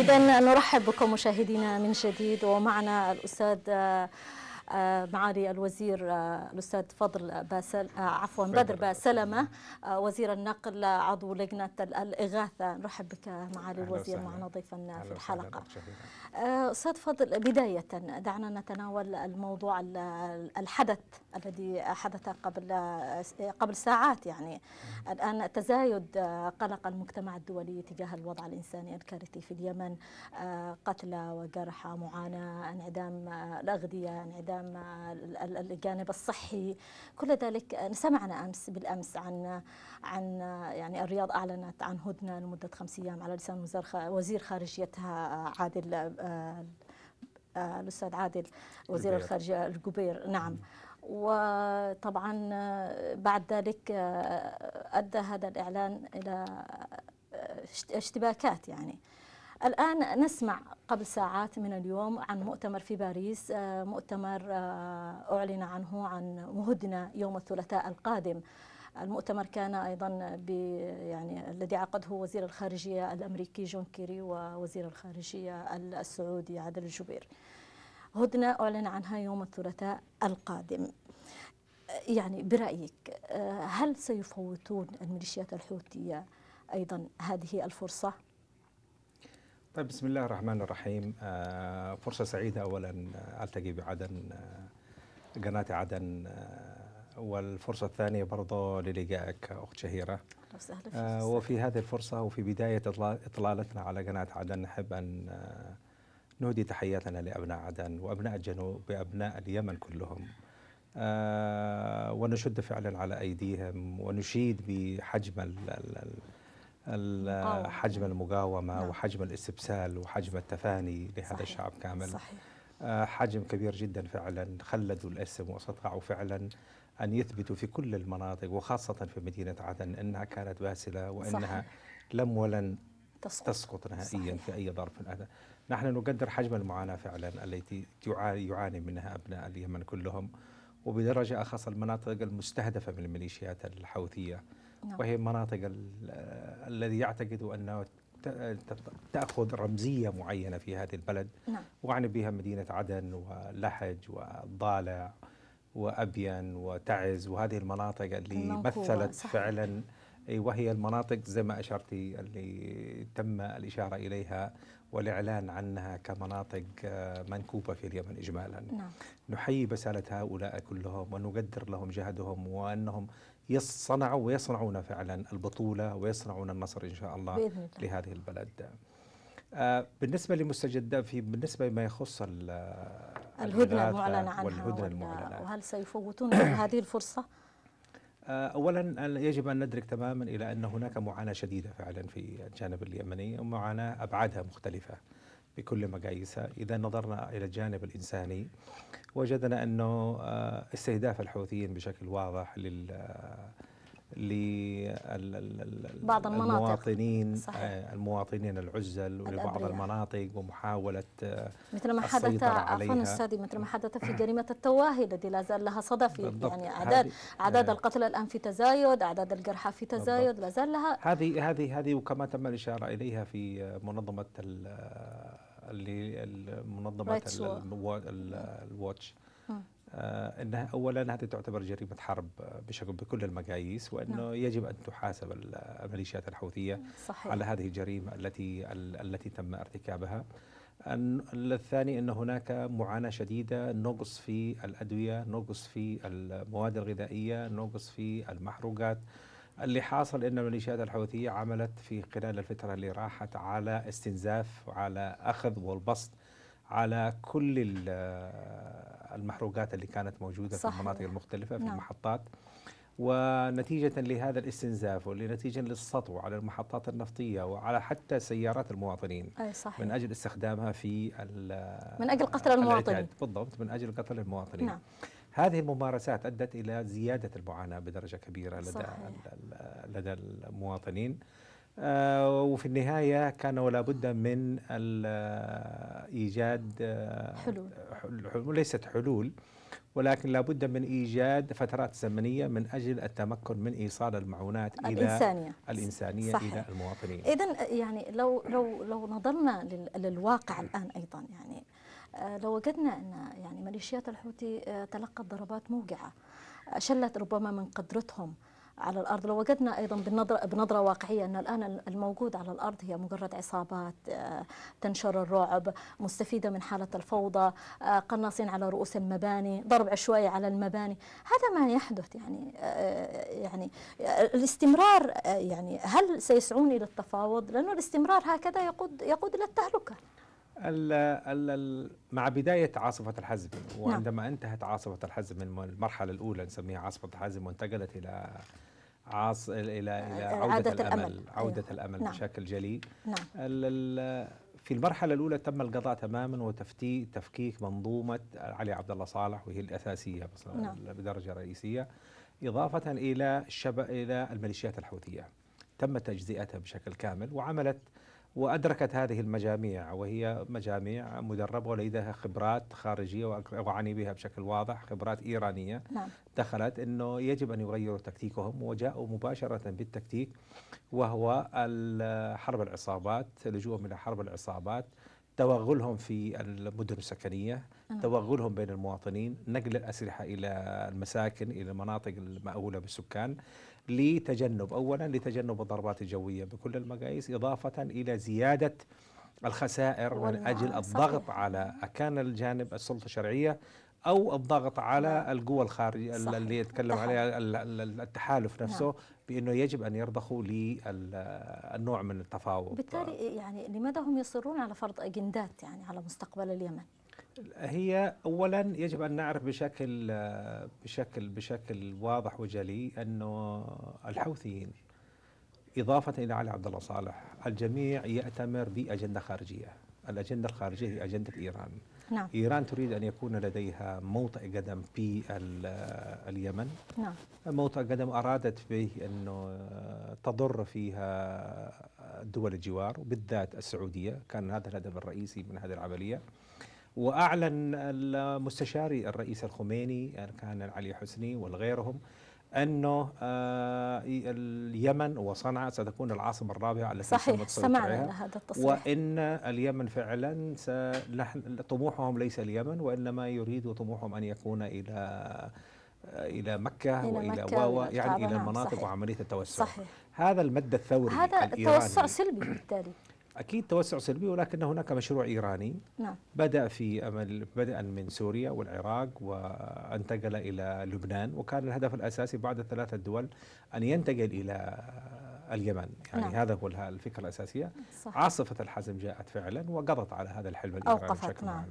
إذا نرحب بكم مشاهدينا من جديد ومعنا الأستاذ آه، معالي الوزير آه، الأستاذ فضل باسل آه، عفوا بدر باسلمة وزير النقل عضو لجنة الإغاثة نرحب بك معالي الوزير معنا ضيفا في الحلقة أستاذ فضل بداية دعنا نتناول الموضوع الحدث الذي حدث قبل قبل ساعات يعني الآن تزايد قلق المجتمع الدولي تجاه الوضع الإنساني الكارثي في اليمن قتلى وجرحى معاناة انعدام الأغذية انعدام الاعلام الجانب الصحي كل ذلك سمعنا امس بالامس عن عن يعني الرياض اعلنت عن هدنه لمده خمس ايام على لسان وزير خارجيتها عادل الاستاذ عادل وزير البير. الخارجيه الجبير نعم وطبعا بعد ذلك ادى هذا الاعلان الى اشتباكات يعني الآن نسمع قبل ساعات من اليوم عن مؤتمر في باريس آه، مؤتمر آه، أعلن عنه عن مهدنا يوم الثلاثاء القادم المؤتمر كان ايضا ب يعني الذي عقده وزير الخارجيه الامريكي جون كيري ووزير الخارجيه السعودي عادل الجبير. هدنه اعلن عنها يوم الثلاثاء القادم. يعني برايك آه، هل سيفوتون الميليشيات الحوثيه ايضا هذه الفرصه؟ طيب بسم الله الرحمن الرحيم آه، فرصة سعيدة أولا آه، ألتقي بعدن آه، قناة عدن والفرصة الثانية برضو للقائك أخت شهيرة أهلا وفي هذه الفرصة وفي بداية إطلالتنا على قناة عدن نحب أن نهدي تحياتنا لأبناء عدن وأبناء الجنوب وأبناء اليمن كلهم ونشد فعلا على أيديهم ونشيد بحجم آه. حجم المقاومة نعم. وحجم الاستبسال وحجم التفاني لهذا صحيح. الشعب كامل صحيح. آه، حجم كبير جدا فعلا خلدوا الاسم واستطاعوا فعلا أن يثبتوا في كل المناطق وخاصة في مدينة عدن أنها كانت باسلة وأنها صحيح. لم ولن تسقط, تسقط نهائيا صحيح. في أي ظرف أدنى نحن نقدر حجم المعاناة فعلا التي يعاني منها أبناء اليمن كلهم وبدرجة أخص المناطق المستهدفة من الميليشيات الحوثية نعم. وهي مناطق الذي يعتقد أنه تأخذ رمزية معينة في هذه البلد نعم. وعن بها مدينة عدن ولحج والضالع وأبين وتعز وهذه المناطق اللي مثلت صحيح. فعلا وهي المناطق زي ما اشرتي اللي تم الإشارة إليها والإعلان عنها كمناطق آه، منكوبة في اليمن إجمالا نعم. نحيي بسالة هؤلاء كلهم ونقدر لهم جهدهم وأنهم يصنعوا ويصنعون فعلا البطولة ويصنعون النصر إن شاء الله بإذن الله. لهذه البلد آه، بالنسبة لمستجد في بالنسبة لما يخص الهدنة المعلنة عنها والهدنة المعلنة وهل سيفوتون هذه الفرصة؟ آه، اولا يجب ان ندرك تماما الى ان هناك معاناه شديده فعلا في الجانب اليمني ومعاناه ابعادها مختلفه. بكل مقاييسها إذا نظرنا إلى الجانب الإنساني وجدنا أنه آه، استهداف الحوثيين بشكل واضح لل آه، لبعض المواطنين صحيح. آه، المواطنين العزل ولبعض المناطق ومحاولة مثل ما حدث عفوا أستاذي مثل ما حدث في جريمة التواهي التي لا زال لها صدى في يعني أعداد أعداد القتلى الآن في تزايد أعداد الجرحى في تزايد لا زال لها هذه هذه هذه وكما تم الإشارة إليها في منظمة للمنظمات الواتش آه. آه انها اولا هذه تعتبر جريمه حرب آه، بشكل بكل المقاييس وانه نعم. يجب ان تحاسب الميليشيات الحوثيه صحيح. على هذه الجريمه التي التي تم ارتكابها الثاني ان هناك معاناه شديده نقص في الادويه نقص في المواد الغذائيه نقص في المحروقات اللي حاصل ان الميليشيات الحوثيه عملت في خلال الفتره اللي راحت على استنزاف وعلى اخذ والبسط على كل المحروقات اللي كانت موجوده صحيح. في المناطق المختلفه في نعم. المحطات ونتيجة لهذا الاستنزاف ونتيجة للسطو على المحطات النفطية وعلى حتى سيارات المواطنين أي صحيح. من أجل استخدامها في من أجل قتل المواطنين بالضبط من أجل قتل المواطنين نعم. هذه الممارسات أدت إلى زيادة المعاناة بدرجة كبيرة لدى صحيح. لدى المواطنين آه، وفي النهاية كان ولا بد من إيجاد آه، حلول ليست حلول ولكن لابد من ايجاد فترات زمنيه من اجل التمكن من ايصال المعونات الانسانيه الى الانسانيه صحيح. الى المواطنين. اذا يعني لو لو لو نظرنا للواقع الان ايضا يعني آه، لو وجدنا أن يعني ميليشيات الحوثي آه، تلقت ضربات موجعة آه، شلت ربما من قدرتهم على الارض لو وجدنا ايضا بنظره بنظره واقعيه ان الان الموجود على الارض هي مجرد عصابات تنشر الرعب مستفيده من حاله الفوضى قناصين على رؤوس المباني ضرب عشوائي على المباني هذا ما يحدث يعني يعني الاستمرار يعني هل سيسعون الى التفاوض لانه الاستمرار هكذا يقود يقود الى التهلكه مع بداية عاصفة الحزم نعم. وعندما انتهت عاصفة الحزم من المرحلة الأولى نسميها عاصفة الحزم وانتقلت إلى عاص إلى إلى آه، عودة, عودة الأمل, الأمل. عودة أيوه. الأمل نعم. بشكل جلي نعم. في المرحلة الأولى تم القضاء تماما وتفتيك تفكيك منظومة علي عبد الله صالح وهي الأساسية نعم. بدرجة رئيسية إضافة إلى الشب... إلى الميليشيات الحوثية تم تجزئتها بشكل كامل وعملت وأدركت هذه المجاميع وهي مجاميع مدربة ولديها خبرات خارجية وأعني بها بشكل واضح خبرات إيرانية نعم. دخلت أنه يجب أن يغيروا تكتيكهم وجاءوا مباشرة بالتكتيك وهو حرب العصابات لجوءهم إلى حرب العصابات توغلهم في المدن السكنية نعم. توغلهم بين المواطنين نقل الأسلحة إلى المساكن إلى المناطق المأهولة بالسكان لتجنب اولا لتجنب الضربات الجويه بكل المقاييس اضافه الى زياده الخسائر من اجل الضغط على اكان الجانب السلطه الشرعيه او الضغط على نعم. القوى الخارجيه اللي يتكلم نعم. عليها التحالف نعم. نفسه بانه يجب ان يرضخوا للنوع من التفاوض بالتالي يعني لماذا هم يصرون على فرض اجندات يعني على مستقبل اليمن؟ هي اولا يجب ان نعرف بشكل بشكل بشكل واضح وجلي انه الحوثيين اضافه الى علي عبد الله صالح الجميع ياتمر باجنده خارجيه الاجنده الخارجيه هي اجنده ايران نعم. إيران تريد أن يكون لديها موطئ قدم في اليمن نعم. موطئ قدم أرادت به أنه تضر فيها دول الجوار وبالذات السعودية كان هذا الهدف الرئيسي من هذه العملية واعلن المستشاري الرئيس الخميني يعني كان علي حسني والغيرهم انه آه، اليمن وصنعاء ستكون العاصمه الرابعه التي صحيح سمعنا هذا التصريح وان اليمن فعلا طموحهم ليس اليمن وانما يريد طموحهم ان يكون الى آه، الى مكه إلى والى مكة واوا يعني الى المناطق صحيح. وعمليه التوسع صحيح. هذا المد الثوري هذا التوسع سلبي بالتالي أكيد توسع سلبي ولكن هناك مشروع إيراني نعم. بدأ في أمل بدأ من سوريا والعراق وانتقل إلى لبنان وكان الهدف الأساسي بعد الثلاثة دول أن ينتقل إلى اليمن يعني نعم. هذا هو الفكرة الأساسية صح. عاصفة الحزم جاءت فعلا وقضت على هذا الحلم الإيراني بشكل نعم.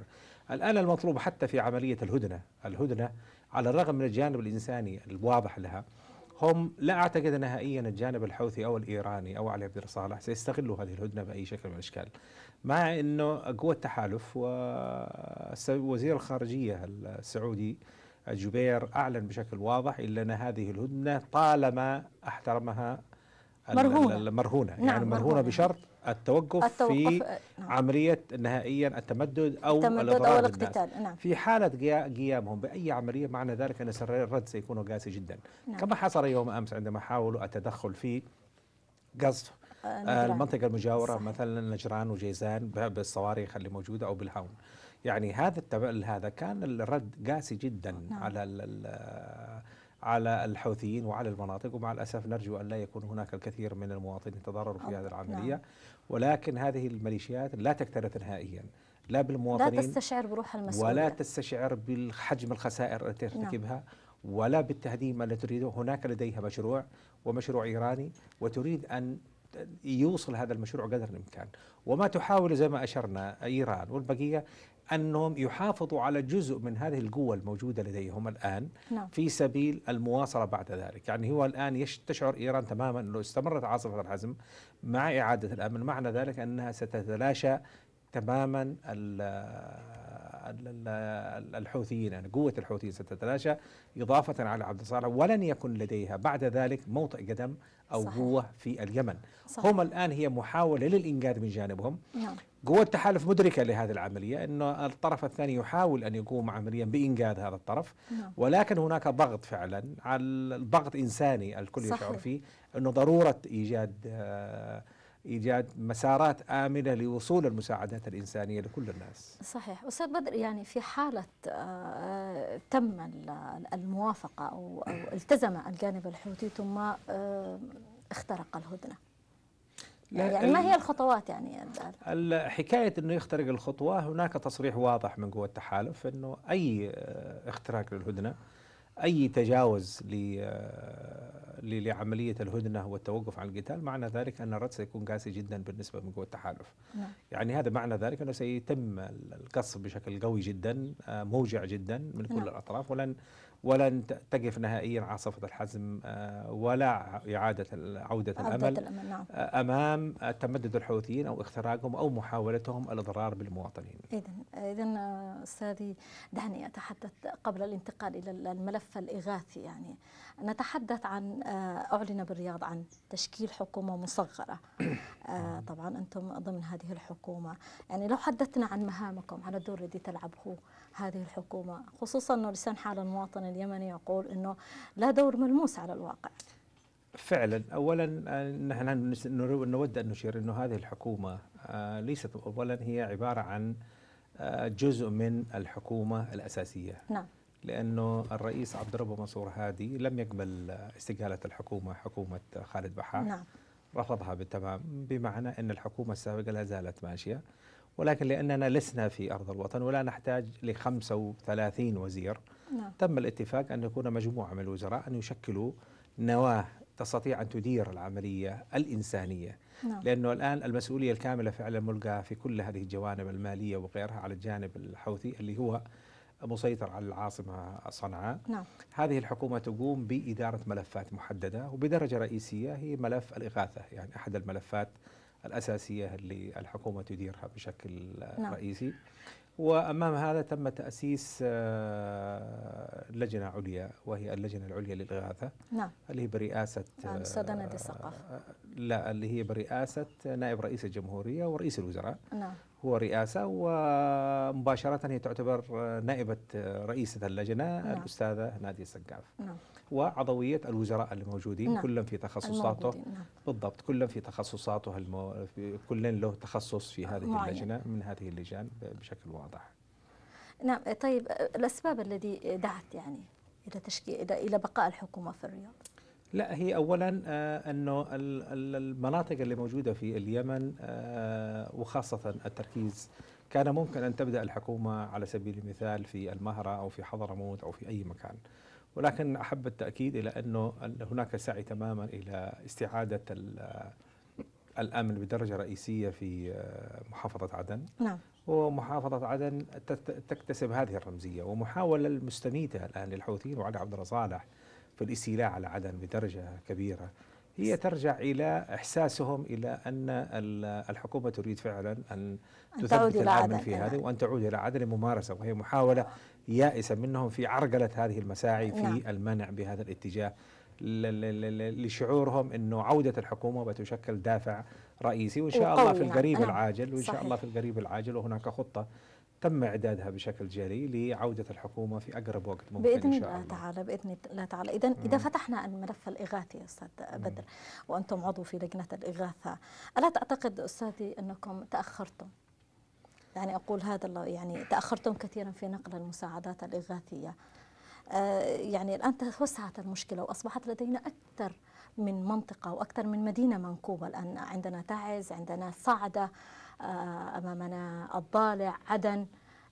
الآن المطلوب حتى في عملية الهدنة الهدنة على الرغم من الجانب الإنساني الواضح لها هم لا أعتقد نهائيا الجانب الحوثي أو الإيراني أو علي عبد صالح سيستغلوا هذه الهدنة بأي شكل من الأشكال مع أنه قوة التحالف ووزير الخارجية السعودي الجبير أعلن بشكل واضح إلا أن هذه الهدنة طالما احترمها مرهونة المرهونة يعني نعم، مرهونة بشرط التوقف, التوقف في آه، نعم. عملية نهائيا التمدد أو التمدد أو الاقتتال نعم. في حالة قيامهم بأي عملية معنى ذلك أن سر الرد سيكون قاسي جدا نعم. كما حصل يوم أمس عندما حاولوا التدخل في قصف آه، آه، نجران. المنطقة المجاورة صحيح. مثلا نجران وجيزان بالصواريخ اللي موجودة أو بالهاون يعني هذا هذا كان الرد قاسي جدا نعم. على على الحوثيين وعلى المناطق ومع الأسف نرجو أن لا يكون هناك الكثير من المواطنين تضرروا في هذه العملية نعم. ولكن هذه الميليشيات لا تكترث نهائيا لا بالمواطنين لا تستشعر بروح المسؤولية ولا تستشعر بالحجم الخسائر التي نعم. ترتكبها نعم. ولا بالتهديم الذي تريده هناك لديها مشروع ومشروع إيراني وتريد أن يوصل هذا المشروع قدر الامكان وما تحاول زي ما اشرنا ايران والبقيه أنهم يحافظوا على جزء من هذه القوة الموجودة لديهم الآن نعم. في سبيل المواصلة بعد ذلك يعني هو الآن تشعر إيران تماما أنه استمرت عاصفة الحزم مع إعادة الأمن معنى ذلك أنها ستتلاشى تماما الحوثيين يعني قوة الحوثيين ستتلاشى إضافة على عبد الصالح ولن يكن لديها بعد ذلك موطئ قدم أو صحيح. قوة في اليمن صحيح. هم الآن هي محاولة للإنقاذ من جانبهم نعم. قوة التحالف مدركة لهذه العملية أن الطرف الثاني يحاول أن يقوم عمليا بإنقاذ هذا الطرف نعم. ولكن هناك ضغط فعلا على الضغط إنساني الكل يشعر فيه أنه ضرورة إيجاد آه ايجاد مسارات امنه لوصول المساعدات الانسانيه لكل الناس. صحيح، استاذ بدر يعني في حاله آه، تم الموافقه او التزم الجانب الحوثي ثم آه، اخترق الهدنه. يعني ما هي الخطوات يعني حكايه انه يخترق الخطوه هناك تصريح واضح من قوى التحالف انه اي آه، اختراق للهدنه أي تجاوز آه، لعملية الهدنة والتوقف عن القتال معنى ذلك أن الرد سيكون قاسي جدا بالنسبة من قوى التحالف نعم. يعني هذا معنى ذلك أنه سيتم القصف بشكل قوي جدا آه، موجع جدا من كل نعم. الأطراف ولن ولن تقف نهائيا عاصفة الحزم آه، ولا إعادة عودة الأمل, الأمل نعم. آه، أمام تمدد الحوثيين أو اختراقهم أو محاولتهم الإضرار بالمواطنين إذن إذن آه، أستاذي دعني أتحدث قبل الانتقال إلى الملف الإغاثي يعني نتحدث عن آه، أعلن بالرياض عن تشكيل حكومة مصغرة آه، طبعا أنتم ضمن هذه الحكومة يعني لو حدثنا عن مهامكم عن الدور الذي تلعبه هذه الحكومة خصوصا أنه لسان حال المواطن اليمني يقول أنه لا دور ملموس على الواقع فعلا اولا آه، نحن نود ان نشير انه هذه الحكومه ليست اولا هي عباره عن جزء من الحكومه الاساسيه نعم لأنه الرئيس عبد ربه منصور هادي لم يقبل استقالة الحكومة حكومة خالد بحار نعم. رفضها بالتمام بمعنى أن الحكومة السابقة لا زالت ماشية ولكن لأننا لسنا في أرض الوطن ولا نحتاج ل 35 وزير نعم. تم الاتفاق أن يكون مجموعة من الوزراء أن يشكلوا نواة تستطيع أن تدير العملية الإنسانية نعم. لأنه الآن المسؤولية الكاملة فعلا ملقاة في كل هذه الجوانب المالية وغيرها على الجانب الحوثي اللي هو مسيطر على العاصمة صنعاء نعم. هذه الحكومة تقوم بإدارة ملفات محددة وبدرجة رئيسية هي ملف الإغاثة يعني أحد الملفات الأساسية اللي الحكومة تديرها بشكل نعم. رئيسي وأمام هذا تم تأسيس آه، لجنة عليا وهي اللجنة العليا للإغاثة نعم. اللي هي برئاسة سدنة نعم، آه، الثقافة لا اللي هي برئاسة نائب رئيس الجمهورية ورئيس الوزراء نعم. هو رئاسة ومباشرة هي تعتبر نائبة رئيسة اللجنة نعم. الأستاذة نادية السقاف نعم. وعضوية الوزراء الموجودين نعم. كلهم في تخصصاته نعم. بالضبط كلهم في تخصصاته المو... كل له تخصص في هذه معين. اللجنة من هذه اللجان بشكل واضح نعم طيب الأسباب الذي دعت يعني إلى تشكيل إلى بقاء الحكومة في الرياض لا هي اولا آه، انه المناطق اللي موجوده في اليمن آه، وخاصه التركيز كان ممكن ان تبدا الحكومه على سبيل المثال في المهره او في حضرموت او في اي مكان ولكن احب التاكيد الى انه هناك سعي تماما الى استعاده آه، الامن بدرجه رئيسيه في محافظه عدن نعم ومحافظة عدن تكتسب هذه الرمزية ومحاولة المستميتة الآن للحوثيين وعلي عبد الله صالح في الاستيلاء على عدن بدرجة كبيرة هي ترجع إلى إحساسهم إلى أن الحكومة تريد فعلا أن, أن تثبت الأمن في هذه نعم. وأن تعود إلى عدن ممارسه وهي محاولة يائسة منهم في عرقلة هذه المساعي في نعم. المنع بهذا الاتجاه لشعورهم انه عوده الحكومه بتشكل دافع رئيسي وان شاء الله في نعم. القريب العاجل وان شاء الله في القريب العاجل وهناك خطه تم إعدادها بشكل جري لعودة الحكومة في أقرب وقت ممكن بإذن إن شاء الله تعالى بإذن الله تعالى إذا إذا فتحنا الملف الإغاثي أستاذ بدر وأنتم عضو في لجنة الإغاثة ألا تعتقد أستاذي أنكم تأخرتم يعني أقول هذا يعني تأخرتم كثيرا في نقل المساعدات الإغاثية آه، يعني الآن توسعت المشكلة وأصبحت لدينا أكثر من منطقة وأكثر من مدينة منكوبة الآن عندنا تعز عندنا صعدة آه، امامنا الضالع عدن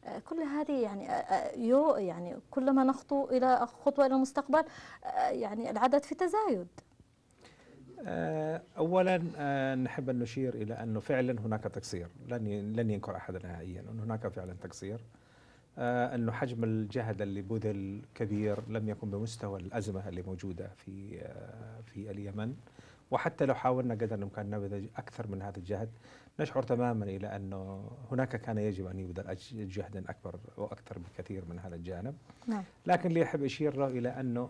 آه، كل هذه يعني آه، يو يعني كلما نخطو الى خطوه الى المستقبل يعني العدد في تزايد اولا نحب ان نشير الى انه فعلا هناك تقصير لن لن ينكر احد نهائيا انه هناك فعلا تقصير انه حجم الجهد اللي بذل كبير لم يكن بمستوى الازمه اللي موجوده في في اليمن وحتى لو حاولنا قدر الامكان نبذ اكثر من هذا الجهد نشعر تماما الى انه هناك كان يجب ان يبذل جهدا اكبر واكثر بكثير من هذا الجانب. نعم. لكن اللي احب اشير الى انه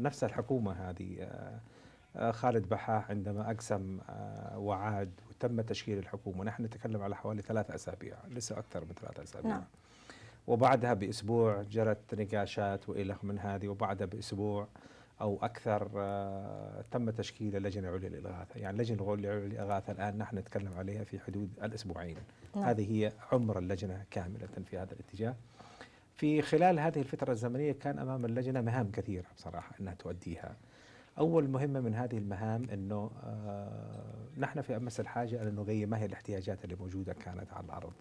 نفس الحكومه هذه آه، آه، خالد بحاح عندما اقسم آه، وعاد وتم تشكيل الحكومه، نحن نتكلم على حوالي ثلاث اسابيع، لسه اكثر من ثلاث اسابيع. نعم. وبعدها باسبوع جرت نقاشات والى من هذه وبعدها باسبوع او اكثر آه، تم تشكيل اللجنه العليا للاغاثه، يعني اللجنه العليا للاغاثه الان نحن نتكلم عليها في حدود الاسبوعين. نعم. هذه هي عمر اللجنه كامله في هذا الاتجاه. في خلال هذه الفتره الزمنيه كان امام اللجنه مهام كثيره بصراحه انها تؤديها. اول مهمه من هذه المهام انه آه، نحن في امس الحاجه ان نغير ما هي الاحتياجات اللي موجوده كانت على الارض.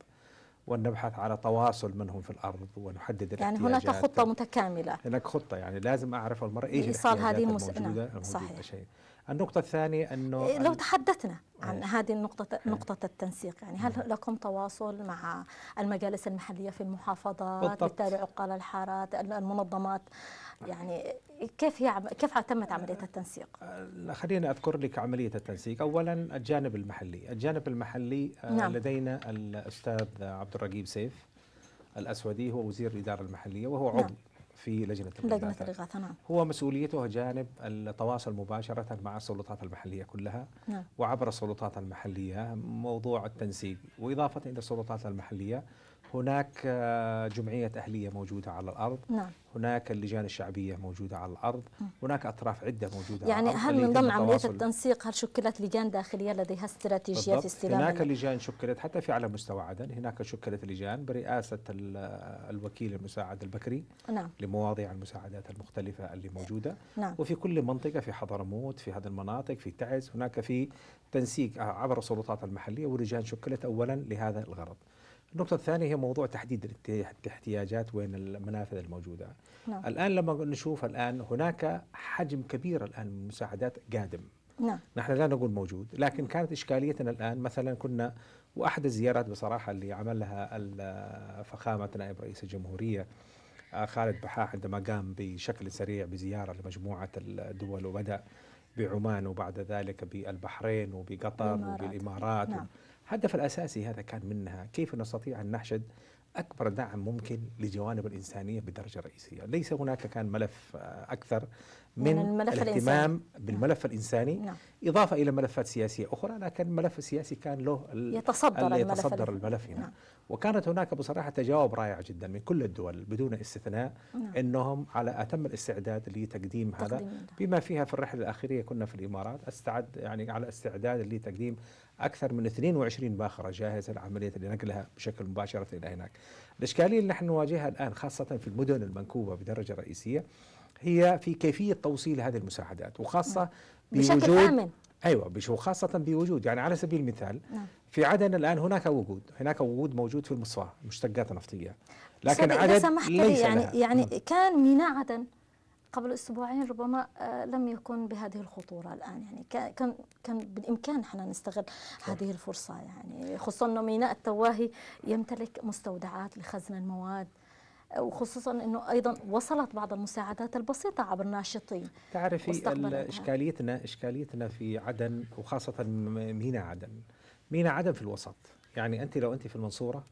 وان نبحث على تواصل منهم في الارض ونحدد يعني هناك خطه متكامله هناك خطه يعني لازم اعرف المرء ايش الاحتياجات هذه نعم، الموجوده صحيح. النقطة الثانية أنه إيه، لو تحدثنا عن إيه. هذه النقطة إيه. نقطة التنسيق يعني هل لكم تواصل مع المجالس المحلية في المحافظات بالتالي عقال الحارات المنظمات يعني كيف هي كيف تمت عملية آه، التنسيق؟ آه، خليني أذكر لك عملية التنسيق أولا الجانب المحلي الجانب المحلي آه، نعم. لدينا الأستاذ عبد الرقيب سيف الأسودي هو وزير الإدارة المحلية وهو نعم. عضو نعم. في لجنه الإغاثة لجنه نعم هو مسؤوليته جانب التواصل مباشره مع السلطات المحليه كلها نعم. وعبر السلطات المحليه موضوع التنسيق واضافه الى السلطات المحليه هناك آه، جمعية أهلية موجودة على الأرض نعم. هناك اللجان الشعبية موجودة على الأرض هناك أطراف عدة موجودة يعني على الأرض هل من ضمن عملية التنسيق هل شكلت لجان داخلية لديها استراتيجية في استلام هناك لجان شكلت حتى في على مستوى عدن هناك شكلت لجان برئاسة آه، الوكيل المساعد البكري نعم. لمواضيع المساعدات المختلفة اللي موجودة نعم. وفي كل منطقة في حضرموت في هذه المناطق في تعز هناك في تنسيق آه، عبر السلطات المحلية ولجان شكلت أولا لهذا الغرض النقطة الثانية هي موضوع تحديد الاحتياجات وين المنافذ الموجودة نعم. الآن لما نشوف الآن هناك حجم كبير الآن من المساعدات قادم نعم. نحن لا نقول موجود لكن كانت إشكاليتنا الآن مثلا كنا وأحد الزيارات بصراحة اللي عملها فخامة نائب رئيس الجمهورية آه، خالد بحاح عندما قام بشكل سريع بزيارة لمجموعة الدول وبدأ بعمان وبعد ذلك بالبحرين وبقطر وبالإمارات نعم. الهدف الأساسي هذا كان منها كيف نستطيع أن نحشد أكبر دعم ممكن لجوانب الإنسانية بدرجة رئيسية ليس هناك كان ملف آه، أكثر من, من الملف الاهتمام الإنساني. نعم. بالملف الإنساني نعم. إضافة إلى ملفات سياسية أخرى لكن الملف السياسي كان له يتصدر, الملف, يتصدر الملف, الملف نعم. هنا نعم. وكانت هناك بصراحة تجاوب رائع جدا من كل الدول بدون استثناء نعم. أنهم على أتم الاستعداد لتقديم هذا بما فيها في الرحلة الأخيرة كنا في الإمارات استعد يعني على استعداد لتقديم أكثر من 22 باخرة جاهزة لعملية لنقلها بشكل مباشرة إلى هناك الإشكالية اللي نحن نواجهها الآن خاصة في المدن المنكوبة بدرجة رئيسية هي في كيفية توصيل هذه المساعدات وخاصة بشكل آمن ايوه وخاصه بوجود يعني على سبيل المثال نعم. في عدن الان هناك وجود هناك وجود موجود في المصفاه مشتقات نفطيه لكن لو سمحت ليس لي يعني يعني نعم. كان ميناء عدن قبل اسبوعين ربما آه، لم يكن بهذه الخطوره الان يعني كان كان بالامكان احنا نستغل هذه الفرصه يعني خصوصا انه ميناء التواهي يمتلك مستودعات لخزن المواد آه، وخصوصا انه ايضا وصلت بعض المساعدات البسيطه عبر ناشطين تعرفي اشكاليتنا اشكاليتنا في عدن وخاصه ميناء عدن ميناء عدن في الوسط يعني انت لو انت في المنصوره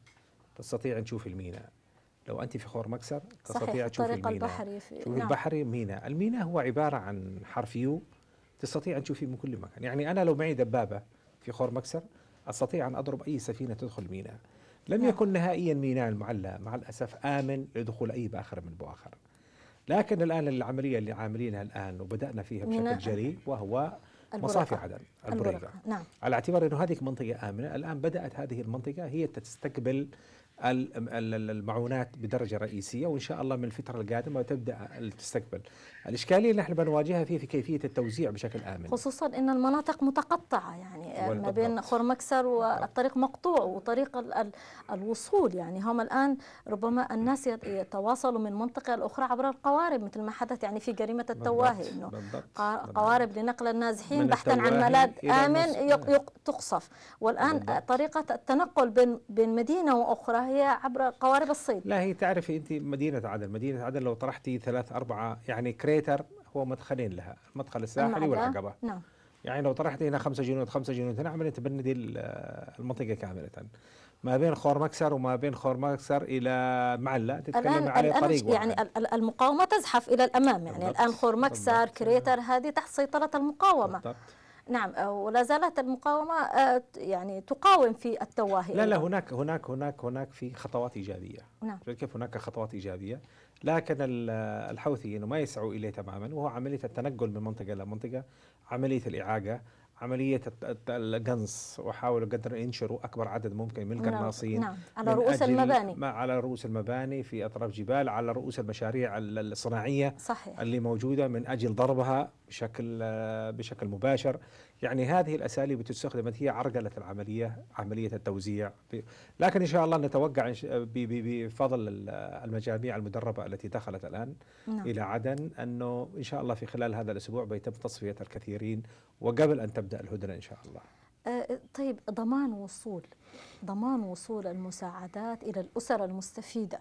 تستطيع ان تشوفي الميناء لو انت في خور مكسر تستطيع تشوفي الطريق البحري في نعم. البحري مينا المينا هو عباره عن حرف يو تستطيع ان تشوفيه من كل مكان يعني انا لو معي دبابه في خور مكسر استطيع ان اضرب اي سفينه تدخل ميناء لم نعم. يكن نهائيا ميناء المعلى مع الاسف امن لدخول اي باخر من بواخر لكن الان العمليه اللي عاملينها الان وبدانا فيها بشكل جريء وهو مصافي عدن البريقه نعم. على اعتبار انه هذه منطقه امنه الان بدات هذه المنطقه هي تستقبل المعونات بدرجه رئيسيه وان شاء الله من الفتره القادمه تبدا تستقبل الإشكالية اللي نحن بنواجهها فيه في كيفية التوزيع بشكل آمن خصوصا أن المناطق متقطعة يعني ما بين خرمكسر نعم. والطريق مقطوع وطريق الوصول يعني هم الآن ربما الناس يتواصلوا من منطقة الأخرى عبر القوارب مثل ما حدث يعني في جريمة التواهي إنه قوارب لنقل النازحين بحثا عن ملاذ آمن تقصف والآن بالضبط. طريقة التنقل بين بين مدينة وأخرى هي عبر قوارب الصيد لا هي تعرفي أنت مدينة عدن مدينة عدن لو طرحتي ثلاث أربعة يعني كريتر هو مدخلين لها المدخل الساحلي والعقبة نعم يعني لو طرحت هنا 5 جنود 5 جنود هنا عملية تبندي المنطقة كاملة ما بين خور مكسر وما بين خور مكسر إلى معلة تتكلم على طريق يعني واحد. المقاومة تزحف إلى الأمام يعني بالضبط. الآن خور مكسر بالضبط. كريتر هذه تحت سيطرة المقاومة بالضبط. نعم ولا زالت المقاومة آه، يعني تقاوم في التواهي لا لا هناك هناك هناك هناك في خطوات إيجابية نعم كيف هناك خطوات إيجابية لكن الحوثيين ما يسعوا اليه تماما وهو عمليه التنقل من منطقه الى منطقه عمليه الاعاقه عملية القنص وحاولوا قدر ينشروا أكبر عدد ممكن من نعم، القناصين نعم. نعم. على رؤوس المباني ما على رؤوس المباني في أطراف جبال على رؤوس المشاريع الصناعية صحيح. اللي موجودة من أجل ضربها بشكل آه، بشكل مباشر يعني هذه الاساليب تستخدمت هي عرقله العمليه عمليه التوزيع لكن ان شاء الله نتوقع بفضل المجاميع المدربه التي دخلت الان نعم. الى عدن انه ان شاء الله في خلال هذا الاسبوع بيتم تصفيه الكثيرين وقبل ان تبدا الهدنه ان شاء الله. طيب ضمان وصول ضمان وصول المساعدات الى الاسر المستفيده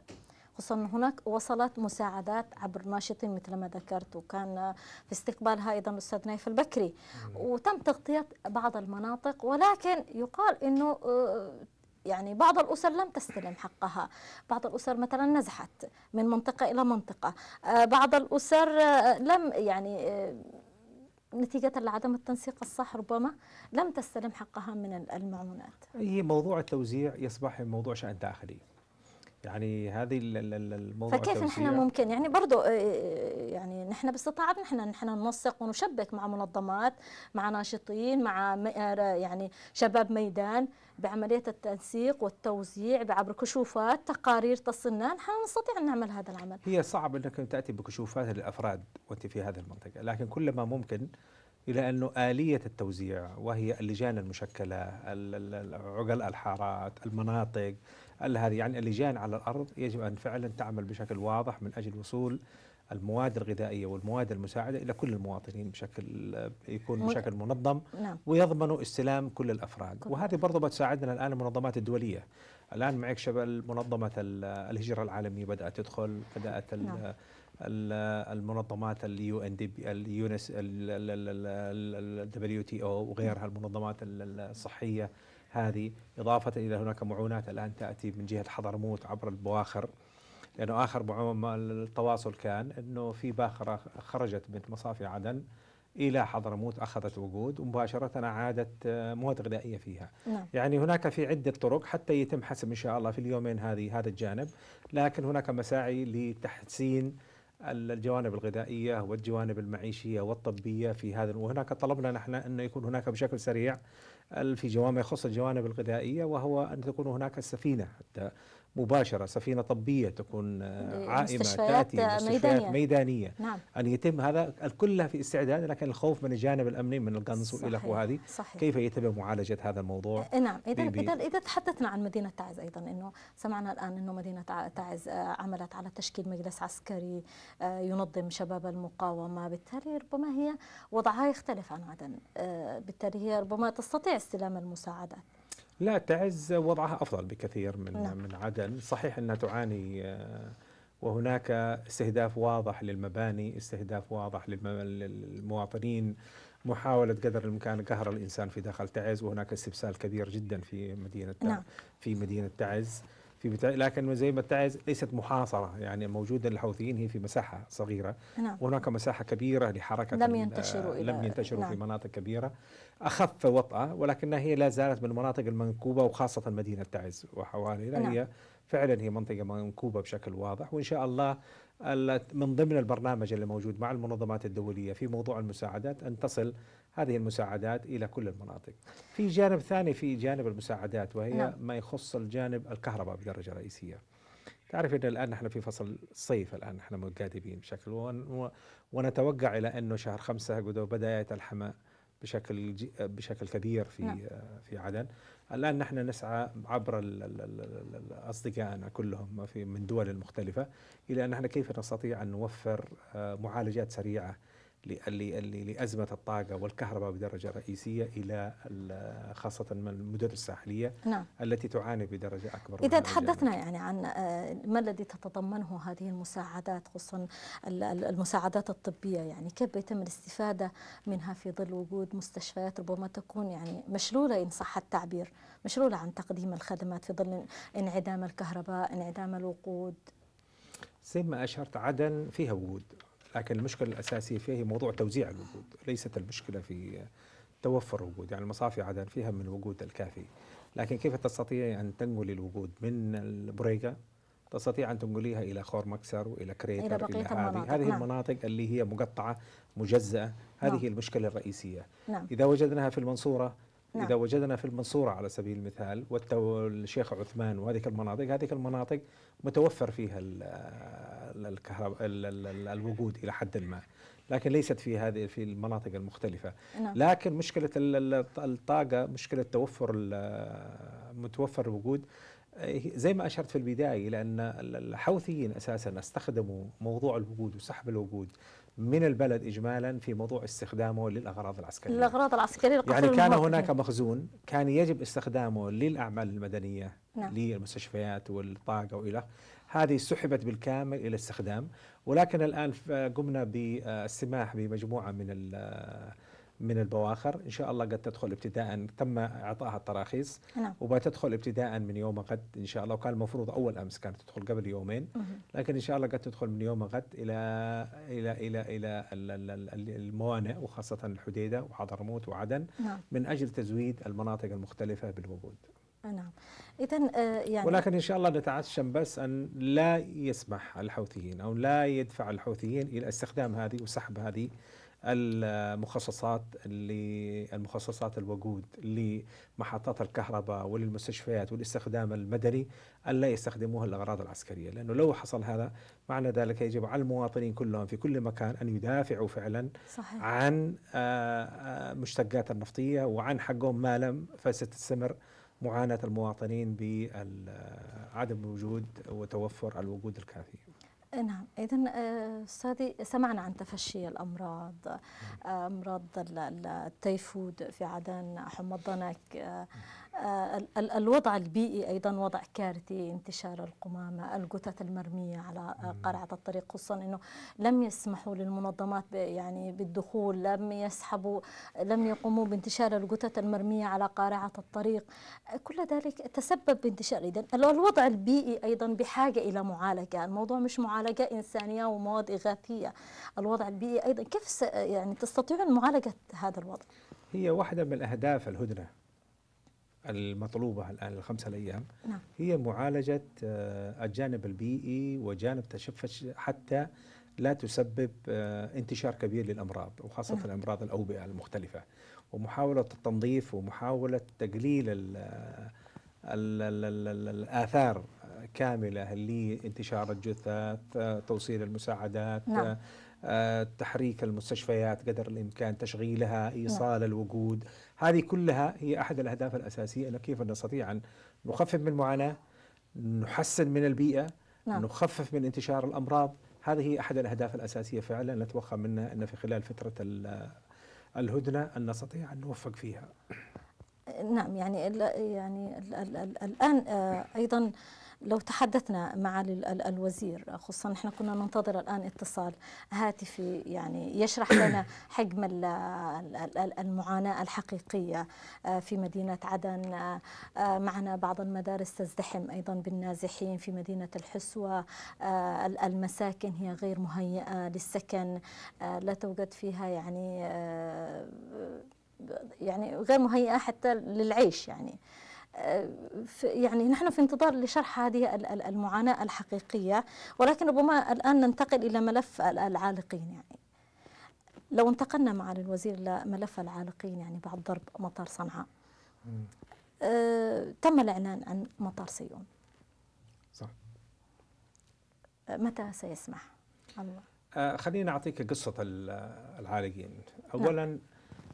خصوصا هناك وصلت مساعدات عبر ناشطين مثل ما ذكرت وكان في استقبالها ايضا الاستاذ نايف البكري وتم تغطيه بعض المناطق ولكن يقال انه آه، يعني بعض الأسر لم تستلم حقها بعض الأسر مثلا نزحت من منطقة إلى منطقة آه، بعض الأسر آه، لم يعني نتيجة لعدم التنسيق الصح ربما لم تستلم حقها من المعونات هي موضوع التوزيع يصبح موضوع شأن داخلي يعني هذه الموضوع فكيف نحن ممكن يعني برضو آه، آه، آه، يعني نحن باستطاعتنا نحن نحن ننسق ونشبك مع منظمات مع ناشطين مع يعني شباب ميدان بعمليه التنسيق والتوزيع عبر كشوفات تقارير تصلنا نحن نستطيع ان نعمل هذا العمل هي صعب انك تاتي بكشوفات للافراد وانت في هذه المنطقه لكن كل ما ممكن الى انه اليه التوزيع وهي اللجان المشكله عقل الحارات المناطق هذه يعني اللجان على الارض يجب ان فعلا تعمل بشكل واضح من اجل وصول المواد الغذائيه والمواد المساعده الى كل المواطنين بشكل يكون بشكل منظم نعم. ويضمنوا استلام كل الافراد وهذه برضه بتساعدنا الان المنظمات الدوليه الان معك شبل منظمه الهجره العالميه بدات تدخل بدات نعم. المنظمات اليو ان دي اليونس الدبليو تي او وغيرها المنظمات الصحيه هذه إضافة إلى هناك معونات الآن تأتي من جهة حضرموت عبر البواخر لأنه آخر التواصل كان أنه في باخرة خرجت من مصافي عدن إلى حضرموت أخذت وجود ومباشرة أعادت آه، مواد غذائية فيها نعم. يعني هناك في عدة طرق حتى يتم حسم إن شاء الله في اليومين هذه هذا الجانب لكن هناك مساعي لتحسين الجوانب الغذائية والجوانب المعيشية والطبية في هذا وهناك طلبنا نحن أنه يكون هناك بشكل سريع في جوامع يخص الجوانب الغذائية وهو أن تكون هناك السفينة حتى مباشرة سفينة طبية تكون آه، عائمة آه، تأتي مستشفيات ميدانية, ميدانية نعم. أن يتم هذا كلها في استعداد لكن الخوف من الجانب الأمني من القنص وإلى هذه كيف يتم معالجة هذا الموضوع آه، نعم إذا, إذا, إذا تحدثنا عن مدينة تعز أيضا أنه سمعنا الآن أنه مدينة تعز عملت على تشكيل مجلس عسكري ينظم شباب المقاومة بالتالي ربما هي وضعها يختلف عن عدن بالتالي هي ربما تستطيع استلام المساعدات لا تعز وضعها أفضل بكثير من لا. نعم. من عدن صحيح أنها تعاني آه، وهناك استهداف واضح للمباني استهداف واضح للمواطنين محاولة قدر الإمكان قهر الإنسان في داخل تعز وهناك استبسال كبير جدا في مدينة نعم. في مدينة تعز في بتاع لكن زي ما تعز ليست محاصره يعني موجوده للحوثيين هي في مساحه صغيره نعم. وهناك مساحه كبيره لحركه لم ينتشروا آه لم ينتشروا نعم. في مناطق كبيره اخف وطأه ولكنها هي لا زالت من المناطق المنكوبه وخاصه مدينه تعز وحواليها نعم. هي فعلا هي منطقه منكوبه بشكل واضح وان شاء الله من ضمن البرنامج اللي موجود مع المنظمات الدوليه في موضوع المساعدات ان تصل هذه المساعدات الى كل المناطق. في جانب ثاني في جانب المساعدات وهي نعم. ما يخص الجانب الكهرباء بدرجه رئيسيه. تعرف ان الان نحن في فصل الصيف الان نحن مقادبين بشكل ونتوقع الى انه شهر خمسه بدايه الحماء بشكل بشكل كبير في نعم. آه، في عدن الان نحن نسعى عبر اصدقائنا كلهم في من دول مختلفه الى ان نحن كيف نستطيع ان نوفر آه، معالجات سريعه لأزمة الطاقة والكهرباء بدرجة رئيسية إلى خاصة المدن الساحلية نعم. التي تعاني بدرجة أكبر إذا تحدثنا يعني عن آه، ما الذي تتضمنه هذه المساعدات خصوصا المساعدات الطبية يعني كيف بيتم الاستفادة منها في ظل وجود مستشفيات ربما تكون يعني مشلولة إن صح التعبير مشلولة عن تقديم الخدمات في ظل انعدام الكهرباء انعدام الوقود زي ما أشرت عدن فيها وجود لكن المشكله الاساسيه فيه موضوع توزيع الوقود ليست المشكله في توفر الوقود يعني المصافي عاده فيها من الوقود الكافي لكن كيف تستطيع ان تنقل الوقود من البريقه تستطيع ان تنقليها الى خور مكسر والى كريتر الى, إلى هذه هذه نعم. المناطق اللي هي مقطعه مجزاه هذه نعم. المشكله الرئيسيه نعم. اذا وجدناها في المنصوره نعم. إذا وجدنا في المنصورة على سبيل المثال والشيخ عثمان وهذه المناطق هذه المناطق متوفر فيها الكهرباء الوقود إلى حد ما لكن ليست في هذه في المناطق المختلفة نعم. لكن مشكلة الطاقة مشكلة توفر متوفر الوقود زي ما اشرت في البدايه لان الحوثيين اساسا استخدموا موضوع الوقود وسحب الوقود من البلد إجمالا في موضوع استخدامه للأغراض العسكرية للاغراض العسكرية يعني كان هناك مخزون كان يجب استخدامه للأعمال المدنية نعم. للمستشفيات والطاقة وإلى هذه سحبت بالكامل إلى استخدام ولكن الآن قمنا بالسماح بمجموعة من من البواخر إن شاء الله قد تدخل ابتداء تم إعطائها التراخيص نعم. وبتدخل ابتداء من يوم غد إن شاء الله وكان المفروض أول أمس كانت تدخل قبل يومين لكن إن شاء الله قد تدخل من يوم غد إلى إلى إلى إلى, إلى الموانئ وخاصة الحديدة وحضرموت وعدن نعم. من أجل تزويد المناطق المختلفة بالوجود نعم اذا آه، يعني ولكن ان شاء الله نتعشم بس ان لا يسمح الحوثيين او لا يدفع الحوثيين الى استخدام هذه وسحب هذه المخصصات اللي المخصصات الوقود لمحطات الكهرباء وللمستشفيات والاستخدام المدني ألا يستخدموها الأغراض العسكرية لأنه لو حصل هذا معنى ذلك يجب على المواطنين كلهم في كل مكان أن يدافعوا فعلا صحيح. عن آه، آه، مشتقات النفطية وعن حقهم ما لم فستستمر معاناة المواطنين بعدم آه، وجود وتوفر الوقود الكافي نعم إذا آه، أستاذي سمعنا عن تفشي الأمراض آه، أمراض التيفود في عدن حمى الضنك آه، آه، الوضع البيئي أيضا وضع كارثي انتشار القمامة الجثث المرمية على آه، قرعة الطريق خصوصا أنه لم يسمحوا للمنظمات يعني بالدخول لم يسحبوا لم يقوموا بانتشار الجثث المرمية على قارعة الطريق كل ذلك تسبب بانتشار اذا الوضع البيئي أيضا بحاجة إلى معالجة الموضوع مش معالجة إنسانية ومواد إغاثية الوضع البيئي أيضا كيف يعني تستطيعون معالجة هذا الوضع؟ هي واحدة من أهداف الهدنة المطلوبة الآن الخمسة الأيام نعم. هي معالجة آه، الجانب البيئي وجانب تشفش حتى لا تسبب آه، انتشار كبير للأمراض وخاصة نعم. الأمراض الأوبئة المختلفة ومحاولة التنظيف ومحاولة تقليل آه، الآثار كاملة لانتشار الجثث آه، توصيل المساعدات نعم. آه، آه، تحريك المستشفيات قدر الإمكان تشغيلها نعم. إيصال نعم. الوجود هذه كلها هي أحد الأهداف الأساسية كيف نستطيع أن نخفف من المعاناة نحسن من البيئة نعم. نخفف من انتشار الأمراض هذه هي أحد الأهداف الأساسية فعلا نتوقع منها أن في خلال فترة الهدنة أن نستطيع أن نوفق فيها نعم يعني يعني الان آه، ايضا لو تحدثنا مع الوزير خصوصا نحن كنا ننتظر الان اتصال هاتفي يعني يشرح لنا حجم المعاناه الحقيقيه آه، في مدينه عدن آه، معنا بعض المدارس تزدحم ايضا بالنازحين في مدينه الحسوه المساكن هي غير مهيئه للسكن لا توجد فيها يعني يعني غير مهيئة حتى للعيش يعني آه، يعني نحن في انتظار لشرح هذه المعاناة الحقيقية ولكن ربما الآن ننتقل إلى ملف العالقين يعني لو انتقلنا مع الوزير لملف العالقين يعني بعد ضرب مطار صنعاء آه تم الإعلان عن مطار سيئون صح آه، متى سيسمح الله آه أعطيك قصة العالقين نعم. أولا نعم.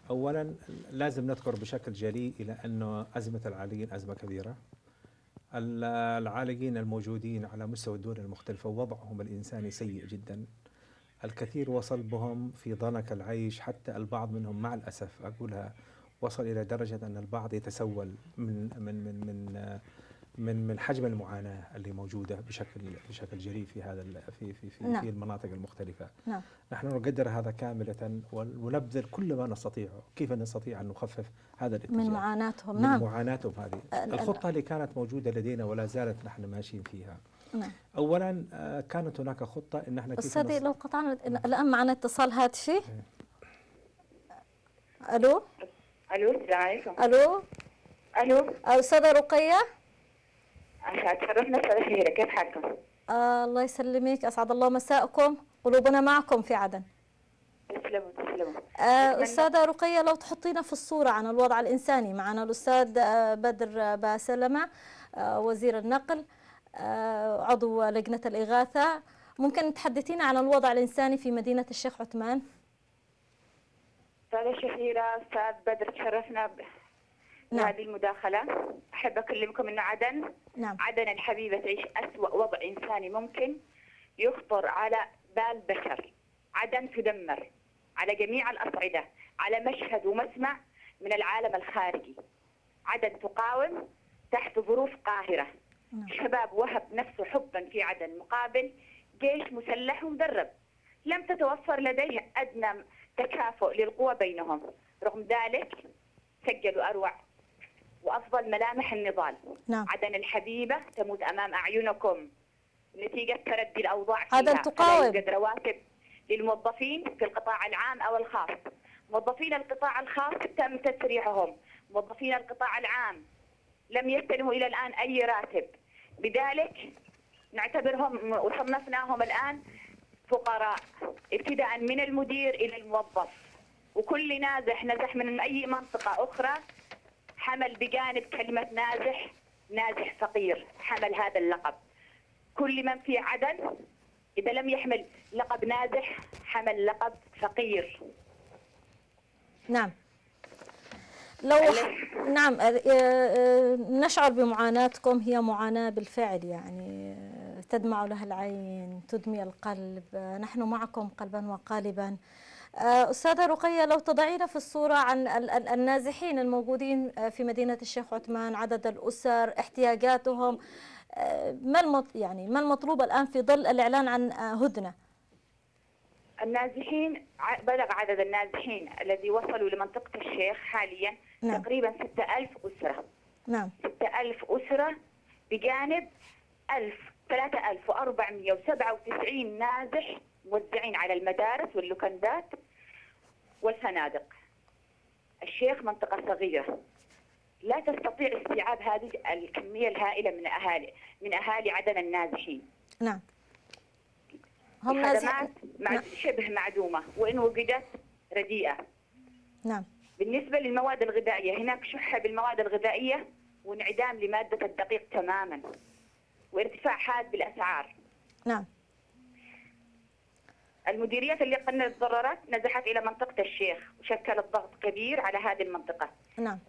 اولا لازم نذكر بشكل جلي الى انه ازمه العاليين ازمه كبيره العالقين الموجودين على مستوى الدول المختلفه وضعهم الانساني سيء جدا الكثير وصل بهم في ضنك العيش حتى البعض منهم مع الاسف اقولها وصل الى درجه ان البعض يتسول من من من من من من حجم المعاناه اللي موجوده بشكل بشكل جريء في هذا في في في, نعم. في المناطق المختلفه نعم. نحن نقدر هذا كامله ونبذل كل ما نستطيع كيف نستطيع ان نخفف هذا الاتجاه من معاناتهم من نعم. معاناتهم هذه أه، الخطه اللي كانت موجوده لدينا ولا زالت نحن ماشيين فيها نعم. اولا آه، كانت هناك خطه ان احنا كيف استاذي لو قطعنا الان معنا اتصال هاتفي إيه. الو الو السلام عليكم الو الو استاذه رقيه هتشرفنا بشرف كيف حالكم؟ آه الله يسلمك اسعد الله مساءكم قلوبنا معكم في عدن تسلموا تسلموا آه استاذه رقيه لو تحطينا في الصوره عن الوضع الانساني معنا الاستاذ آه، بدر آه، باسلمه آه، وزير النقل عضو لجنه الاغاثه ممكن تحدثينا عن الوضع الانساني في مدينه الشيخ عثمان استاذه طيب، شهيره استاذ بدر تشرفنا نعم. هذه المداخلة أحب أكلمكم أنه عدن نعم. عدن الحبيبة تعيش أسوأ وضع إنساني ممكن يخطر على بال بشر عدن تدمر على جميع الأصعدة على مشهد ومسمع من العالم الخارجي عدن تقاوم تحت ظروف قاهرة نعم. شباب وهب نفسه حبا في عدن مقابل جيش مسلح ومدرب لم تتوفر لديه أدنى تكافؤ للقوى بينهم رغم ذلك سجلوا أروع وأفضل ملامح النضال نعم. عدن الحبيبة تموت أمام أعينكم نتيجة تردي الأوضاع فيها عدن تقاوم يوجد رواتب للموظفين في القطاع العام أو الخاص موظفين القطاع الخاص تم تسريحهم موظفين القطاع العام لم يستلموا إلى الآن أي راتب لذلك نعتبرهم وصنفناهم الآن فقراء ابتداء من المدير إلى الموظف وكل نازح نزح من أي منطقة أخرى حمل بجانب كلمة نازح نازح فقير حمل هذا اللقب كل من في عدن إذا لم يحمل لقب نازح حمل لقب فقير نعم لو نعم نشعر بمعاناتكم هي معاناة بالفعل يعني تدمع لها العين تدمي القلب نحن معكم قلبا وقالبا آه، أستاذة رقية لو تضعينا في الصورة عن النازحين الموجودين آه، في مدينة الشيخ عثمان عدد الأسر احتياجاتهم آه، ما يعني ما المطلوب الآن في ظل الإعلان عن هدنة؟ النازحين بلغ عدد النازحين الذي وصلوا لمنطقة الشيخ حاليا نعم. تقريبا 6000 أسرة نعم 6000 أسرة بجانب 1000 3497 نازح موزعين على المدارس واللوكندات والفنادق الشيخ منطقة صغيرة لا تستطيع استيعاب هذه الكمية الهائلة من أهالي من أهالي عدن النازحين نعم هم نازحين نعم. شبه معدومة وإن وجدت رديئة نعم بالنسبة للمواد الغذائية هناك شحة بالمواد الغذائية وانعدام لمادة الدقيق تماما وارتفاع حاد بالأسعار نعم المديريات اللي قلنا تضررت نزحت الى منطقه الشيخ وشكلت ضغط كبير على هذه المنطقه. نعم.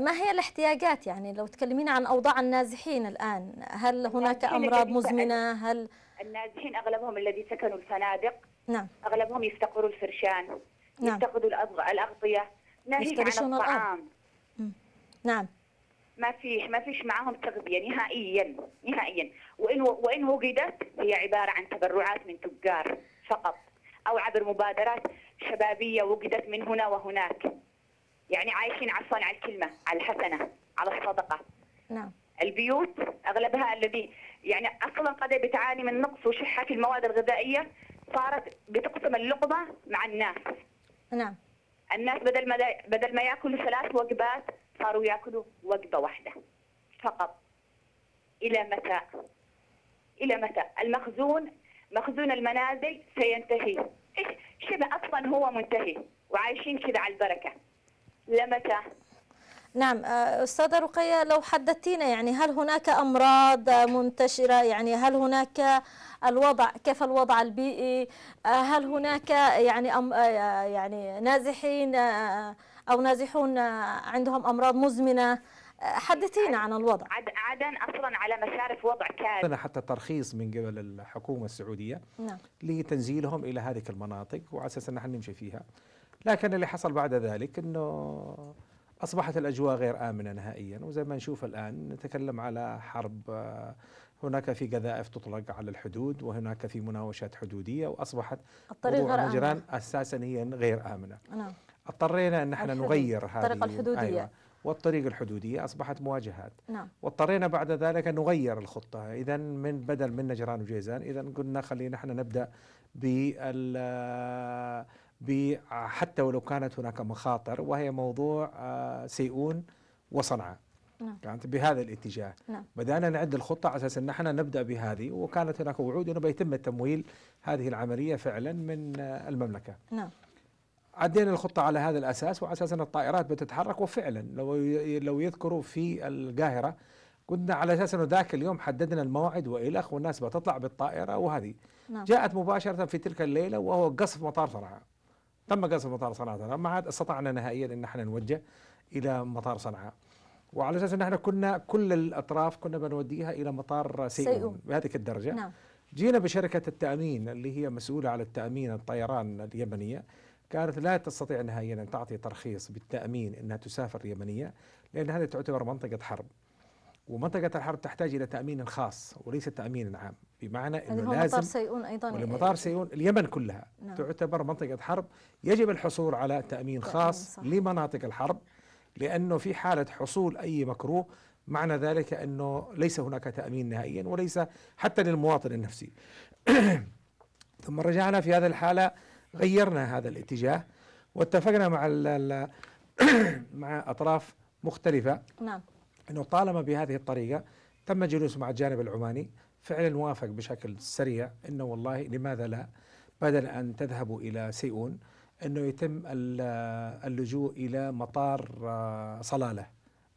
ما هي الاحتياجات يعني لو تكلمين عن اوضاع النازحين الان هل هناك امراض مزمنه هل النازحين اغلبهم الذي سكنوا الفنادق نعم اغلبهم يفتقروا الفرشان نعم. يفتقدوا الاغطيه ناهيك عن الطعام نعم ما في ما فيش معاهم تغذيه نهائيا نهائيا وان وان وجدت هي عباره عن تبرعات من تجار فقط او عبر مبادرات شبابيه وجدت من هنا وهناك يعني عايشين عفوا على الكلمه على الحسنه على الصدقه نعم البيوت اغلبها الذي يعني اصلا قد بتعاني من نقص وشحه في المواد الغذائيه صارت بتقسم اللقمه مع الناس نعم الناس بدل ما بدل ما ياكلوا ثلاث وجبات صاروا ياكلوا وجبه واحده فقط الى متى؟ الى متى؟ المخزون مخزون المنازل سينتهي ايش شبه اصلا هو منتهي وعايشين كذا على البركه لمتى؟ نعم آه، استاذه رقيه لو حدثتينا يعني هل هناك امراض منتشره يعني هل هناك الوضع كيف الوضع البيئي آه، هل هناك يعني آه، يعني نازحين أو نازحون آه، عندهم أمراض مزمنة آه، حدثينا عن الوضع عدن اصلا على مشارف وضع كارثي حتى ترخيص من قبل الحكومه السعوديه نعم. لتنزيلهم الى هذه المناطق وعلى اساس ان احنا نمشي فيها لكن اللي حصل بعد ذلك انه اصبحت الاجواء غير امنه نهائيا وزي ما نشوف الان نتكلم على حرب آه، هناك في قذائف تطلق على الحدود وهناك في مناوشات حدوديه واصبحت الطريق غير الجيران اساسا هي غير امنه نعم اضطرينا ان احنا نغير هذه الطريقه الحدوديه أيوة والطريق الحدودية أصبحت مواجهات نعم. واضطرينا بعد ذلك نغير الخطة إذا من بدل من نجران وجيزان إذا قلنا خلينا احنا نبدأ بال حتى ولو كانت هناك مخاطر وهي موضوع آه، سيئون وصنعاء نعم. كانت بهذا الاتجاه نعم. بدأنا نعد الخطة على أساس أن احنا نبدأ بهذه وكانت هناك وعود أنه بيتم التمويل هذه العملية فعلا من آه، المملكة نعم عدينا الخطة على هذا الأساس وعلى أساس أن الطائرات بتتحرك وفعلا لو لو يذكروا في القاهرة كنا على اساس انه ذاك اليوم حددنا الموعد والخ والناس بتطلع بالطائره وهذه نعم. جاءت مباشره في تلك الليله وهو قصف مطار صنعاء تم قصف مطار صنعاء ما عاد استطعنا نهائيا ان احنا نوجه الى مطار صنعاء وعلى اساس ان احنا كنا كل الاطراف كنا بنوديها الى مطار سيئون بهذه الدرجه نعم. جينا بشركه التامين اللي هي مسؤوله على التامين الطيران اليمنيه كانت لا تستطيع نهائيا أن تعطي ترخيص بالتأمين أنها تسافر اليمنية لأن هذه تعتبر منطقة حرب ومنطقة الحرب تحتاج إلى تأمين خاص وليس تأمين عام بمعنى أنه لازم مطار سيئون أيضا والمطار سيئون اليمن كلها نعم. تعتبر منطقة حرب يجب الحصول على تأمين خاص صح. لمناطق الحرب لأنه في حالة حصول أي مكروه معنى ذلك أنه ليس هناك تأمين نهائيا وليس حتى للمواطن النفسي ثم رجعنا في هذه الحالة غيرنا هذا الاتجاه واتفقنا مع مع اطراف مختلفه نعم انه طالما بهذه الطريقه تم جلوس مع الجانب العماني فعلا وافق بشكل سريع انه والله لماذا لا بدل ان تذهبوا الى سيئون انه يتم اللجوء الى مطار آه، صلاله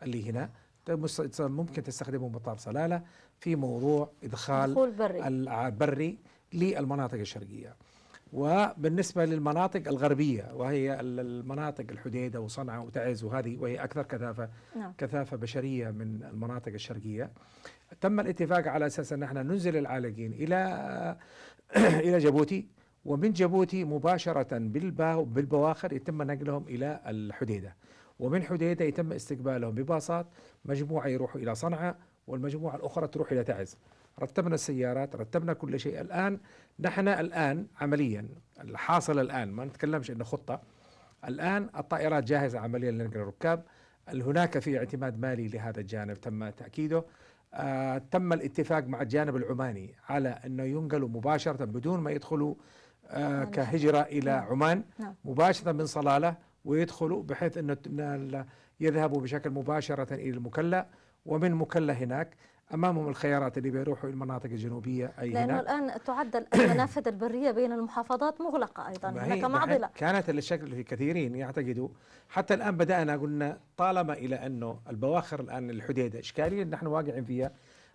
اللي هنا ممكن تستخدموا مطار صلاله في موضوع ادخال البري للمناطق الشرقيه. وبالنسبة للمناطق الغربية وهي المناطق الحديدة وصنعاء وتعز وهذه وهي أكثر كثافة نعم. كثافة بشرية من المناطق الشرقية تم الاتفاق على أساس أن احنا ننزل العالقين إلى إلى جيبوتي ومن جيبوتي مباشرة بالبواخر يتم نقلهم إلى الحديدة ومن حديدة يتم استقبالهم بباصات مجموعة يروحوا إلى صنعاء والمجموعة الأخرى تروح إلى تعز رتبنا السيارات رتبنا كل شيء الآن نحن الآن عمليا الحاصل الآن ما نتكلمش أنه خطة الآن الطائرات جاهزة عمليا لنقل الركاب هناك في اعتماد مالي لهذا الجانب تم تأكيده آه تم الاتفاق مع الجانب العماني على أنه ينقلوا مباشرة بدون ما يدخلوا آه نعم. كهجرة إلى نعم. عمان نعم. مباشرة من صلالة ويدخلوا بحيث أنه يذهبوا بشكل مباشرة إلى المكلا ومن مكلا هناك امامهم الخيارات اللي بيروحوا المناطق الجنوبيه اي لانه هناك. الان تعد المنافذ البريه بين المحافظات مغلقه ايضا هناك معضله كانت الشكل في كثيرين يعتقدوا حتى الان بدانا قلنا طالما الى انه البواخر الان الحديده اشكاليه نحن واقعين فيها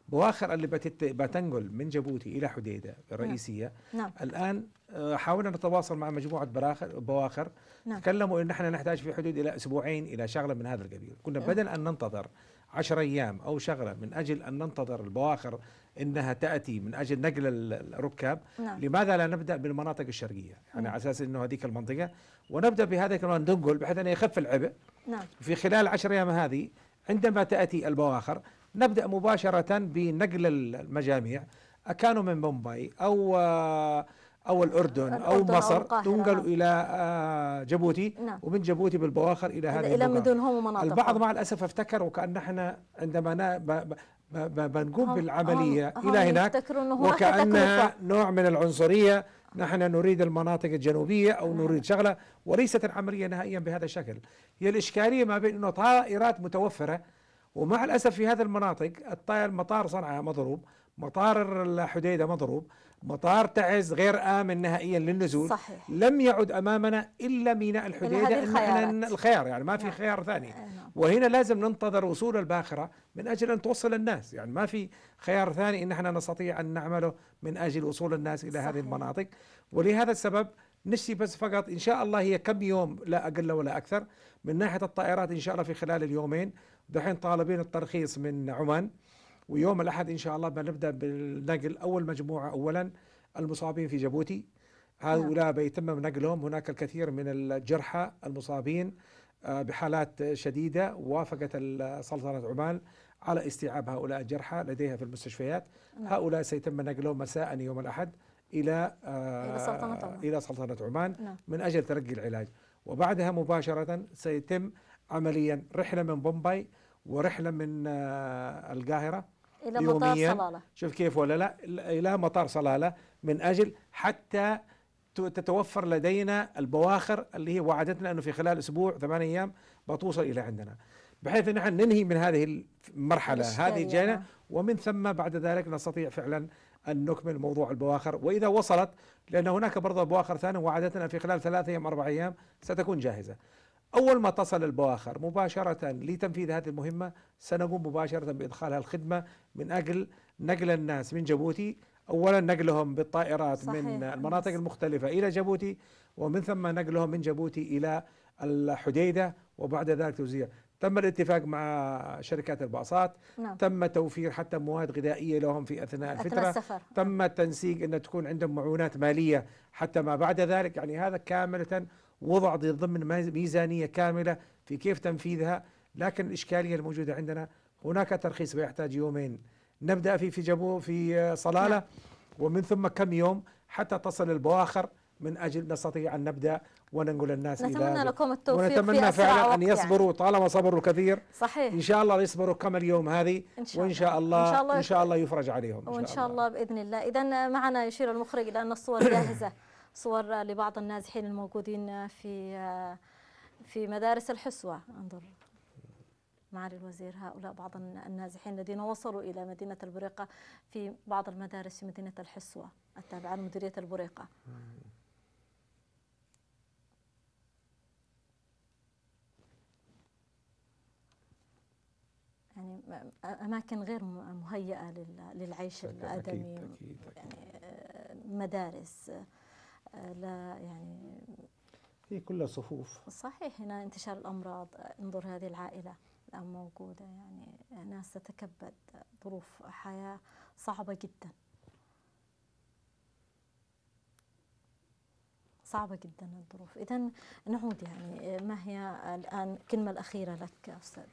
بواخر اللي بتنقل من جيبوتي الى حديده الرئيسيه نعم. نعم. الان آه، حاولنا نتواصل مع مجموعه براخر بواخر نعم. تكلموا ان احنا نحتاج في حدود الى اسبوعين الى شغله من هذا القبيل كنا نعم. بدل ان ننتظر عشر أيام أو شغلة من أجل أن ننتظر البواخر أنها تأتي من أجل نقل الركاب نعم. لماذا لا نبدأ بالمناطق الشرقية يعني على أساس أنه هذيك المنطقة ونبدأ بهذا كمان ننقل بحيث أنه يخف العبء نعم. في خلال عشر أيام هذه عندما تأتي البواخر نبدأ مباشرة بنقل المجاميع أكانوا من بومباي أو آه أو الأردن, الأردن أو مصر أو تنقل نعم. إلى آه، جيبوتي نعم. ومن جيبوتي بالبواخر إلى هذه إلى مدنهم ومناطقهم البعض مع الأسف افتكر وكأن نحن عندما بنقوم بالعملية هم إلى هناك وكأنها نوع من العنصرية نحن نريد المناطق الجنوبية أو نعم. نريد شغلة وليست العملية نهائيا بهذا الشكل هي الإشكالية ما بين أنه طائرات متوفرة ومع الأسف في هذه المناطق الطائر المطار صنعاء مضروب مطار الحديدة مضروب مطار تعز غير آمن نهائيا للنزول صحيح. لم يعد أمامنا إلا ميناء الحديدة إن الخيار يعني ما في نعم. خيار ثاني آه، نعم. وهنا لازم ننتظر وصول الباخرة من أجل أن توصل الناس يعني ما في خيار ثاني إن احنا نستطيع أن نعمله من أجل وصول الناس إلى صحيح. هذه المناطق ولهذا السبب نشتي بس فقط إن شاء الله هي كم يوم لا أقل ولا أكثر من ناحية الطائرات إن شاء الله في خلال اليومين دحين طالبين الترخيص من عمان ويوم الاحد ان شاء الله بنبدا بنقل اول مجموعه اولا المصابين في جيبوتي نعم. هؤلاء بيتم نقلهم هناك الكثير من الجرحى المصابين آه، بحالات شديده وافقت سلطنه عمان على استيعاب هؤلاء الجرحى لديها في المستشفيات نعم. هؤلاء سيتم نقلهم مساء يوم الاحد الى آه، الى سلطنه عمان, إلى سلطنة عمان نعم. من اجل تلقي العلاج وبعدها مباشره سيتم عمليا رحله من بومباي ورحله من آه، القاهره إلى مطار صلالة شوف كيف ولا لا إلى مطار صلالة من أجل حتى تتوفر لدينا البواخر اللي هي وعدتنا أنه في خلال أسبوع ثمان أيام بتوصل إلى عندنا بحيث أن احنا ننهي من هذه المرحلة هذه جينا ومن ثم بعد ذلك نستطيع فعلا أن نكمل موضوع البواخر وإذا وصلت لأن هناك برضه بواخر ثانية وعدتنا في خلال ثلاثة أيام أربع أيام ستكون جاهزة أول ما تصل البواخر مباشرة لتنفيذ هذه المهمة سنقوم مباشرة بإدخالها الخدمة من أجل نقل الناس من جيبوتي أولا نقلهم بالطائرات صحيح. من المناطق المختلفة إلى جيبوتي ومن ثم نقلهم من جيبوتي إلى الحديدة وبعد ذلك توزيع تم الاتفاق مع شركات الباصات نعم. تم توفير حتى مواد غذائية لهم في أثناء الفترة أثناء السفر. تم التنسيق أن تكون عندهم معونات مالية حتى ما بعد ذلك يعني هذا كاملة وضع ضمن ميزانية كاملة في كيف تنفيذها لكن الإشكالية الموجودة عندنا هناك ترخيص ويحتاج يومين نبدأ في في جبو في صلالة ومن ثم كم يوم حتى تصل البواخر من أجل نستطيع أن نبدأ وننقل الناس نتمنى إلى لكم التوفيق ونتمنى في فعلا أن يعني. يصبروا يعني. طالما صبروا كثير صحيح إن شاء الله يصبروا كم اليوم هذه وإن شاء الله إن شاء الله, إن شاء الله يفرج عليهم إن شاء الله وإن شاء الله, الله بإذن الله إذا معنا يشير المخرج لأن الصور جاهزة صور لبعض النازحين الموجودين في في مدارس الحسوة انظر معالي الوزير هؤلاء بعض النازحين الذين وصلوا إلى مدينة البريقة في بعض المدارس في مدينة الحسوة التابعة لمديرية البريقة يعني أماكن غير مهيئة للعيش الآدمي أكيد أكيد يعني آه، مدارس لا يعني هي كلها صفوف صحيح هنا انتشار الأمراض انظر هذه العائلة الآن موجودة يعني ناس تتكبد ظروف حياة صعبة جدا صعبة جدا الظروف إذا نعود يعني ما هي الآن الكلمة الأخيرة لك أستاذي؟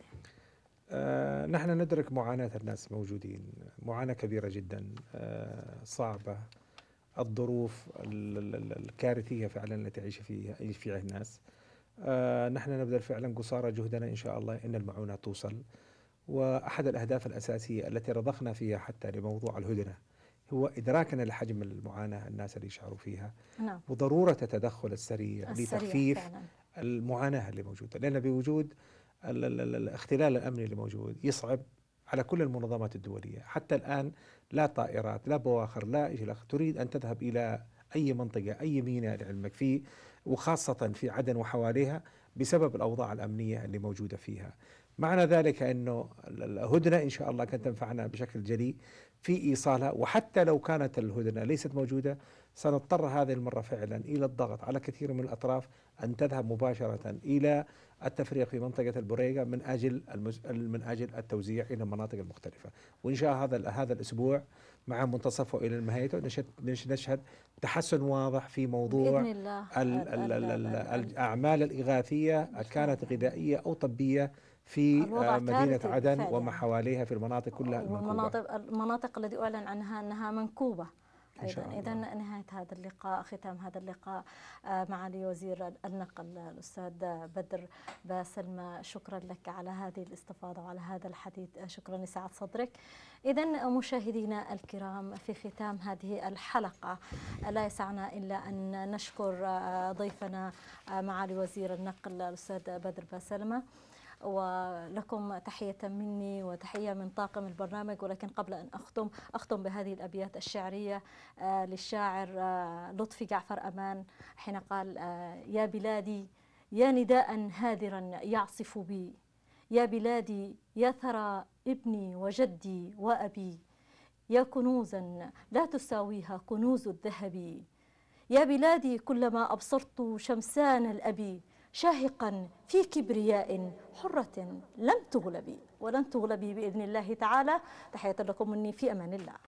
آه نحن ندرك معاناة الناس الموجودين معاناة كبيرة جدا آه صعبة الظروف الكارثيه فعلا التي يعيش فيها يعيش فيها الناس آه نحن نبذل فعلا قصارى جهدنا ان شاء الله ان المعونه توصل واحد الاهداف الاساسيه التي رضخنا فيها حتى لموضوع الهدنه هو ادراكنا لحجم المعاناه الناس اللي يشعروا فيها نعم. وضروره التدخل السريع, السريع لتخفيف فعلا. المعاناه اللي موجوده لان بوجود الاختلال الامني اللي موجود يصعب على كل المنظمات الدولية حتى الآن لا طائرات لا بواخر لا إلى تريد أن تذهب إلى أي منطقة أي ميناء لعلمك فيه وخاصة في عدن وحواليها بسبب الأوضاع الأمنية اللي موجودة فيها معنى ذلك أنه الهدنة إن شاء الله كانت تنفعنا بشكل جلي في إيصالها وحتى لو كانت الهدنة ليست موجودة سنضطر هذه المرة فعلا إلى الضغط على كثير من الأطراف أن تذهب مباشرة إلى التفريغ في منطقه البريقه من اجل المز... من اجل التوزيع الى المناطق المختلفه وان شاء هذا هذا الاسبوع مع منتصفه الى نهايته نشهد نشهد تحسن واضح في موضوع بإذن الله ال... ال... ال... الاعمال الاغاثيه كانت غذائيه او طبيه في آه، مدينة عدن وما حواليها في المناطق كلها المنكوبة المناطق, المناطق التي أعلن عنها أنها منكوبة أيضا إذا نهاية هذا اللقاء ختام هذا اللقاء آه، معالي وزير النقل الأستاذ بدر باسلمة شكرا لك على هذه الاستفاضة وعلى هذا الحديث آه، شكرا لسعة صدرك إذا مشاهدينا الكرام في ختام هذه الحلقة آه، لا يسعنا إلا أن نشكر ضيفنا معالي وزير النقل الأستاذ بدر باسلمة ولكم تحية مني وتحية من طاقم البرنامج ولكن قبل أن أختم أختم بهذه الأبيات الشعرية آه، للشاعر آه، لطفي جعفر أمان حين قال آه، يا بلادي يا نداء هادرا يعصف بي يا بلادي يا ثرى ابني وجدي وأبي يا كنوزا لا تساويها كنوز الذهب يا بلادي كلما أبصرت شمسان الأبي شاهقا في كبرياء حرة لم تغلبي ولن تغلبي بإذن الله تعالى تحية لكم مني في أمان الله